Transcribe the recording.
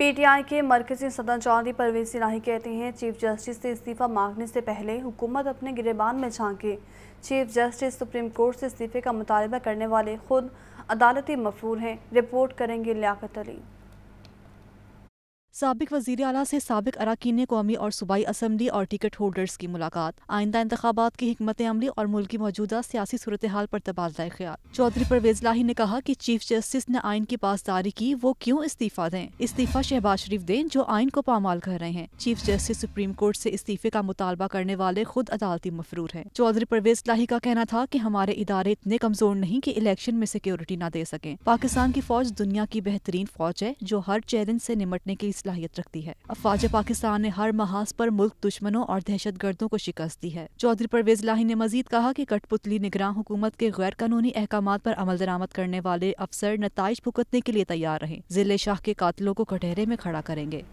PTI के मरकजी सदन चौधरी परवेज सिलाही कहते हैं चीफ जस्टिस से इस्तीफा मांगने से पहले हुकूमत अपने गिरेबान में झांके चीफ जस्टिस सुप्रीम कोर्ट से इस्तीफे का मुतालबा करने वाले खुद अदालती मफूर हैं रिपोर्ट करेंगे लियाकत अली सबक वजीर अला से सबक अरकान कौमी और सूबाई असम्बली और टिकट होल्डर्स की मुलाकात आइंदा इंतबात की हमत अमली और मुल्क की मौजूदा सियासी सूरत हाल पर तबादला ख्याल चौधरी परवेज लाही ने कहा कि चीफ जस्टिस ने आइन की पासदारी की वो क्यों इस्तीफा दें इस्तीफा शहबाज शरीफ दें जो आइन को पामाल कर रहे हैं चीफ जस्टिस सुप्रीम कोर्ट ऐसी इस्तीफे का मुतालबा करने वाले खुद अदालती मफरूर है चौधरी परवेज लाही का कहना था की हमारे इदारे इतने कमजोर नहीं की इलेक्शन में सिक्योरिटी न दे सकें पाकिस्तान की फौज दुनिया की बेहतरीन फौज है जो हर चैलेंज ऐसी निमटने के सलाहियत रखती है अफवाज पाकिस्तान ने हर महाज पर मुल्क दुश्मनों और दहशत गर्दों को शिकस्त दी है चौधरी परवेज लाही ने मजीद कहा की कठपुतली निगरान हुकूमत के गैर कानूनी अहकाम आरोप अमल दरामद करने वाले अफसर नतज भुगतने के लिए तैयार रहे जिले शाह के कातलों को कटहरे में खड़ा करेंगे